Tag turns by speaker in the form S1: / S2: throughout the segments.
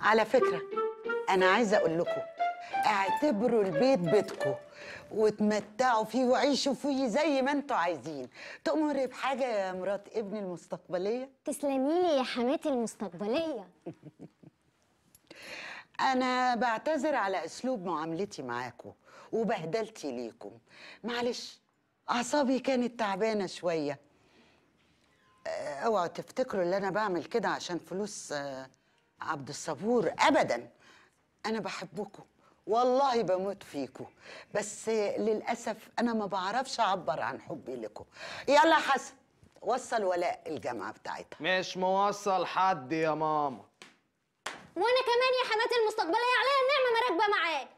S1: على فكرة أنا عايزة أقول لكم اعتبروا البيت بيتكم وتمتعوا فيه وعيشوا فيه زي ما انتوا عايزين تأمري بحاجة يا مرات ابني المستقبلية تسلمي لي يا حماتي المستقبلية أنا بعتذر على أسلوب معاملتي معاكم وبهدلتي ليكم معلش أعصابي كانت تعبانة شوية اوعوا تفتكروا اللي أنا بعمل كده عشان فلوس أه عبد الصبور ابدا انا بحبكم والله بموت فيكم بس للاسف انا ما بعرفش اعبر عن حبي لكم يلا حسن وصل ولاء الجامعه بتاعتها مش موصل حد يا ماما وانا كمان يا حماتي المستقبليه عليا النعمه ما راكبه معاك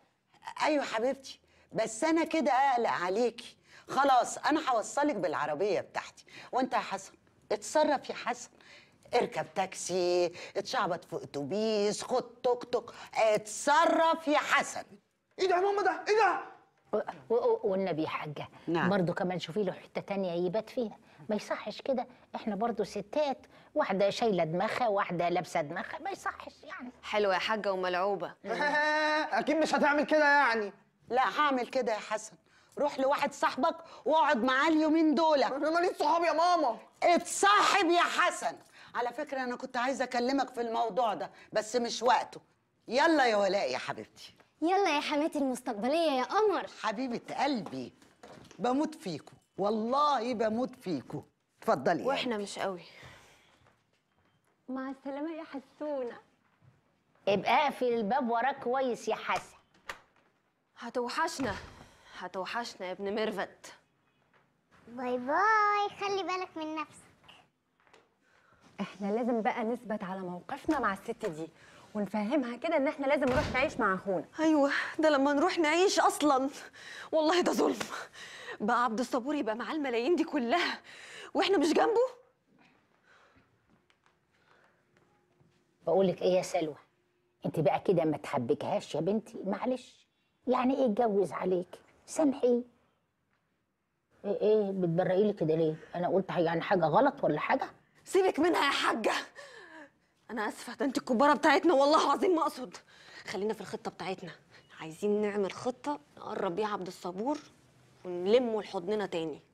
S1: ايوه حبيبتي بس انا كده اقلق عليكي خلاص انا هوصلك بالعربيه بتاعتي وانت يا حسن اتصرف يا حسن اركب تاكسي اتشعبط في اتوبيس خد توك توك اتصرف يا حسن ايه ده يا ماما ده ايه ده
S2: والنبي حاجة نعم. برضو كمان شوفي له حتة تانية يبات فيها ما يصحش كده احنا برضو ستات واحدة شايلة دماغها واحدة لابسة دماغها ما يصحش
S1: يعني حلوة يا حاجة وملعوبة اكيد مش هتعمل كده يعني لا هعمل كده يا حسن روح لواحد صاحبك واقعد معاه اليومين دول انا ماليش صحاب يا ماما اتصاحب يا حسن على فكرة أنا كنت عايزة أكلمك في الموضوع ده بس مش وقته يلا يا ولاء يا حبيبتي يلا يا حماتي المستقبلية يا قمر حبيبة قلبي بموت فيكو والله بموت فيكو اتفضلي واحنا مش قوي
S2: مع السلامة يا حسونة ابقى اقفل الباب وراك كويس يا حسن هتوحشنا هتوحشنا يا ابن ميرفت باي باي خلي بالك من
S1: نفسك احنا لازم بقى نثبت على موقفنا مع الست دي ونفهمها كده ان احنا لازم نروح نعيش مع اخونا ايوه ده لما نروح نعيش اصلا والله ده ظلم بقى عبد الصبور يبقى معاه الملايين دي كلها واحنا مش جنبه
S2: بقولك ايه يا سلوى انت بقى كده ما تحبكهاش يا بنتي معلش يعني ايه اتجوز عليك سامحيه ايه ايه بتبرقيلي كده ليه انا قلت يعني حاجه
S1: غلط ولا حاجه سيبك منها يا حاجة أنا آسفة ده أنت الكبارة بتاعتنا والله العظيم ما أقصد خلينا في الخطة بتاعتنا عايزين نعمل خطة نقرب بيها عبد الصبور ونلمه لحضننا تاني